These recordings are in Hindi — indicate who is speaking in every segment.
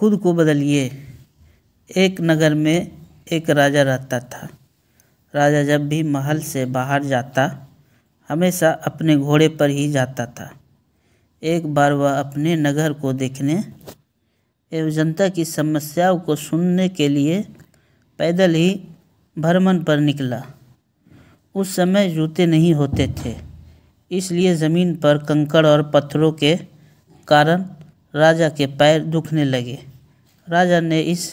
Speaker 1: खुद को बदलिए एक नगर में एक राजा रहता था राजा जब भी महल से बाहर जाता हमेशा अपने घोड़े पर ही जाता था एक बार वह अपने नगर को देखने एवं जनता की समस्याओं को सुनने के लिए पैदल ही भ्रमण पर निकला उस समय जूते नहीं होते थे इसलिए ज़मीन पर कंकड़ और पत्थरों के कारण राजा के पैर दुखने लगे राजा ने इस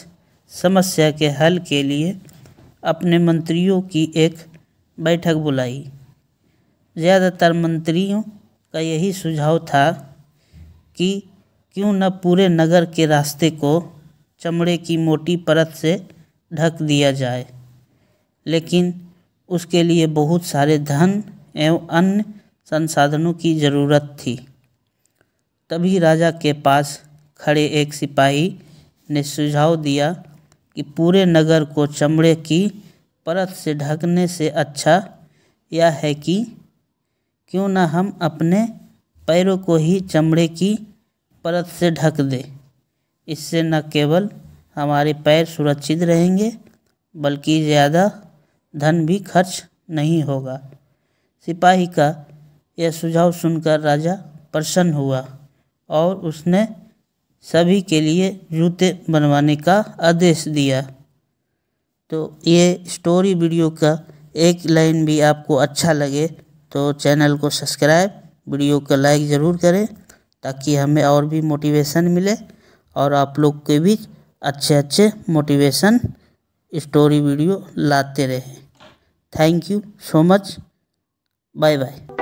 Speaker 1: समस्या के हल के लिए अपने मंत्रियों की एक बैठक बुलाई ज़्यादातर मंत्रियों का यही सुझाव था कि क्यों न पूरे नगर के रास्ते को चमड़े की मोटी परत से ढक दिया जाए लेकिन उसके लिए बहुत सारे धन एवं अन्य संसाधनों की ज़रूरत थी तभी राजा के पास खड़े एक सिपाही ने सुझाव दिया कि पूरे नगर को चमड़े की परत से ढकने से अच्छा यह है कि क्यों न हम अपने पैरों को ही चमड़े की परत से ढक दें इससे न केवल हमारे पैर सुरक्षित रहेंगे बल्कि ज़्यादा धन भी खर्च नहीं होगा सिपाही का यह सुझाव सुनकर राजा प्रसन्न हुआ और उसने सभी के लिए जूते बनवाने का आदेश दिया तो ये स्टोरी वीडियो का एक लाइन भी आपको अच्छा लगे तो चैनल को सब्सक्राइब वीडियो का लाइक ज़रूर करें ताकि हमें और भी मोटिवेशन मिले और आप लोग के बीच अच्छे अच्छे मोटिवेशन स्टोरी वीडियो लाते रहें thank you so much bye bye